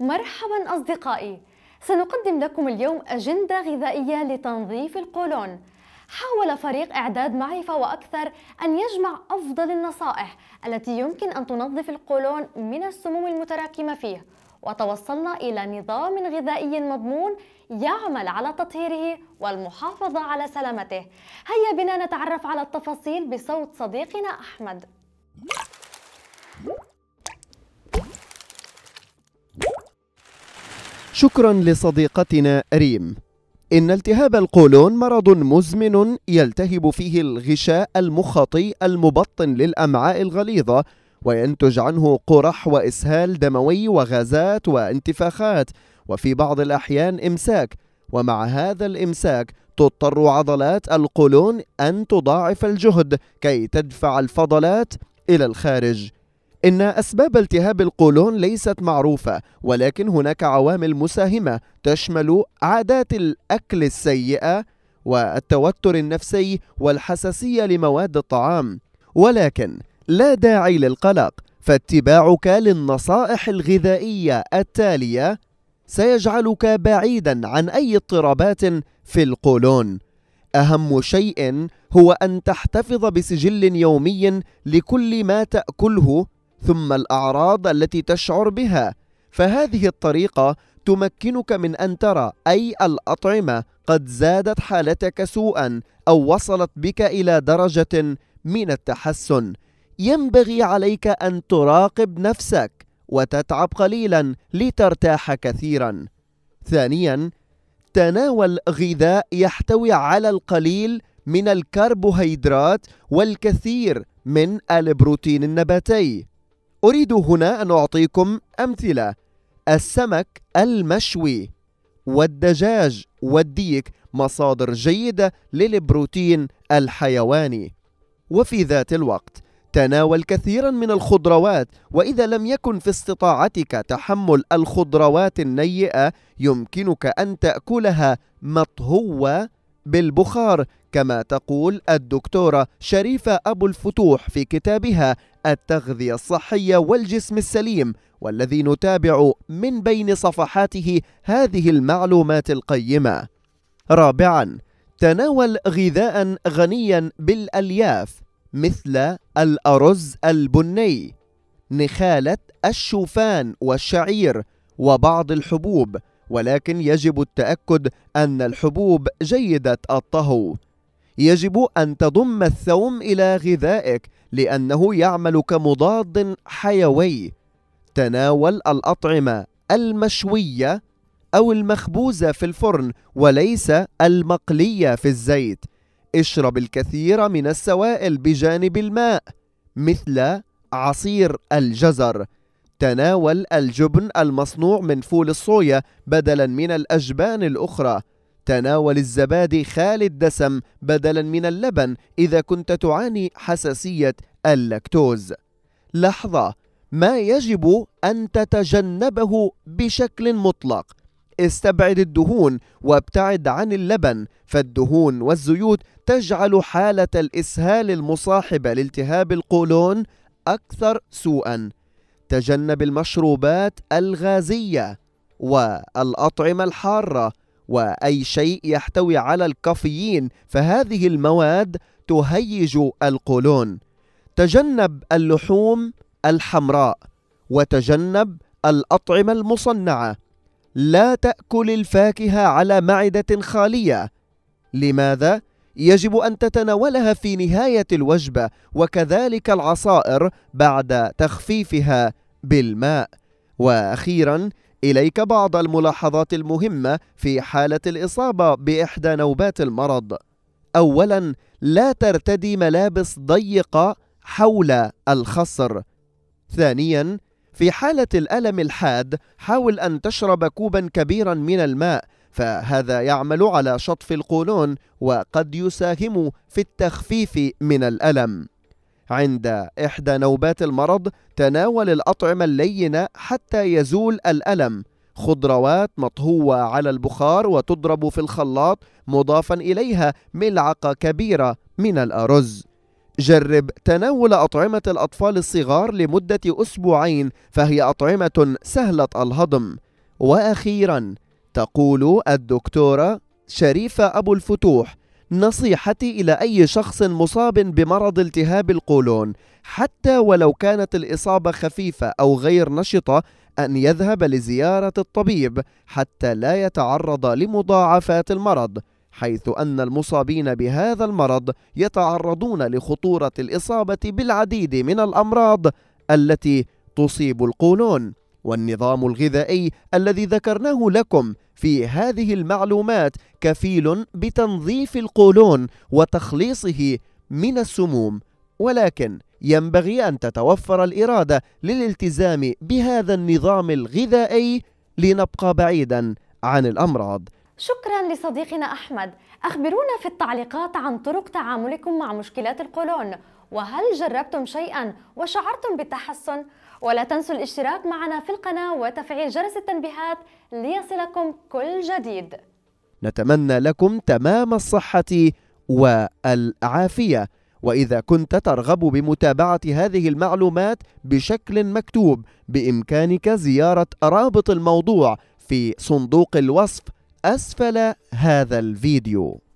مرحبا أصدقائي سنقدم لكم اليوم أجندة غذائية لتنظيف القولون حاول فريق إعداد معرفة وأكثر أن يجمع أفضل النصائح التي يمكن أن تنظف القولون من السموم المتراكمة فيه وتوصلنا إلى نظام غذائي مضمون يعمل على تطهيره والمحافظة على سلامته هيا بنا نتعرف على التفاصيل بصوت صديقنا أحمد شكرا لصديقتنا ريم إن التهاب القولون مرض مزمن يلتهب فيه الغشاء المخاطي المبطن للأمعاء الغليظة وينتج عنه قرح وإسهال دموي وغازات وانتفاخات وفي بعض الأحيان إمساك ومع هذا الإمساك تضطر عضلات القولون أن تضاعف الجهد كي تدفع الفضلات إلى الخارج إن أسباب التهاب القولون ليست معروفة ولكن هناك عوامل مساهمة تشمل عادات الأكل السيئة والتوتر النفسي والحساسية لمواد الطعام ولكن لا داعي للقلق فاتباعك للنصائح الغذائية التالية سيجعلك بعيدا عن أي اضطرابات في القولون أهم شيء هو أن تحتفظ بسجل يومي لكل ما تأكله ثم الأعراض التي تشعر بها فهذه الطريقة تمكنك من أن ترى أي الأطعمة قد زادت حالتك سوءا أو وصلت بك إلى درجة من التحسن ينبغي عليك أن تراقب نفسك وتتعب قليلا لترتاح كثيرا ثانيا تناول غذاء يحتوي على القليل من الكربوهيدرات والكثير من البروتين النباتي أريد هنا أن أعطيكم أمثلة السمك المشوي والدجاج والديك مصادر جيدة للبروتين الحيواني وفي ذات الوقت تناول كثيرا من الخضروات وإذا لم يكن في استطاعتك تحمل الخضروات النيئة يمكنك أن تأكلها مطهوة بالبخار كما تقول الدكتورة شريفة أبو الفتوح في كتابها التغذية الصحية والجسم السليم والذي نتابع من بين صفحاته هذه المعلومات القيمة رابعاً تناول غذاء غنيا بالألياف مثل الأرز البني نخالة الشوفان والشعير وبعض الحبوب ولكن يجب التأكد أن الحبوب جيدة الطهو يجب أن تضم الثوم إلى غذائك لأنه يعمل كمضاد حيوي تناول الأطعمة المشوية أو المخبوزة في الفرن وليس المقلية في الزيت اشرب الكثير من السوائل بجانب الماء مثل عصير الجزر تناول الجبن المصنوع من فول الصويا بدلا من الأجبان الأخرى تناول الزبادي خالي الدسم بدلا من اللبن إذا كنت تعاني حساسية اللاكتوز لحظة ما يجب أن تتجنبه بشكل مطلق استبعد الدهون وابتعد عن اللبن فالدهون والزيوت تجعل حالة الإسهال المصاحبة لالتهاب القولون أكثر سوءًا تجنب المشروبات الغازية والأطعمة الحارة وأي شيء يحتوي على الكافيين فهذه المواد تهيج القولون تجنب اللحوم الحمراء وتجنب الأطعمة المصنعة لا تأكل الفاكهة على معدة خالية لماذا؟ يجب أن تتناولها في نهاية الوجبة وكذلك العصائر بعد تخفيفها بالماء وأخيرا إليك بعض الملاحظات المهمة في حالة الإصابة بإحدى نوبات المرض أولا لا ترتدي ملابس ضيقة حول الخصر ثانيا في حالة الألم الحاد حاول أن تشرب كوبا كبيرا من الماء فهذا يعمل على شطف القولون وقد يساهم في التخفيف من الألم عند إحدى نوبات المرض تناول الأطعمة اللينة حتى يزول الألم خضروات مطهوة على البخار وتضرب في الخلاط مضافا إليها ملعقة كبيرة من الأرز جرب تناول أطعمة الأطفال الصغار لمدة أسبوعين فهي أطعمة سهلة الهضم وأخيراً تقول الدكتورة شريفة أبو الفتوح نصيحتي إلى أي شخص مصاب بمرض التهاب القولون حتى ولو كانت الإصابة خفيفة أو غير نشطة أن يذهب لزيارة الطبيب حتى لا يتعرض لمضاعفات المرض حيث أن المصابين بهذا المرض يتعرضون لخطورة الإصابة بالعديد من الأمراض التي تصيب القولون والنظام الغذائي الذي ذكرناه لكم في هذه المعلومات كفيل بتنظيف القولون وتخليصه من السموم ولكن ينبغي أن تتوفر الإرادة للالتزام بهذا النظام الغذائي لنبقى بعيدا عن الأمراض شكرا لصديقنا أحمد أخبرونا في التعليقات عن طرق تعاملكم مع مشكلات القولون وهل جربتم شيئا وشعرتم بتحسن؟ ولا تنسوا الاشتراك معنا في القناة وتفعيل جرس التنبيهات ليصلكم كل جديد نتمنى لكم تمام الصحة والعافية وإذا كنت ترغب بمتابعة هذه المعلومات بشكل مكتوب بإمكانك زيارة رابط الموضوع في صندوق الوصف أسفل هذا الفيديو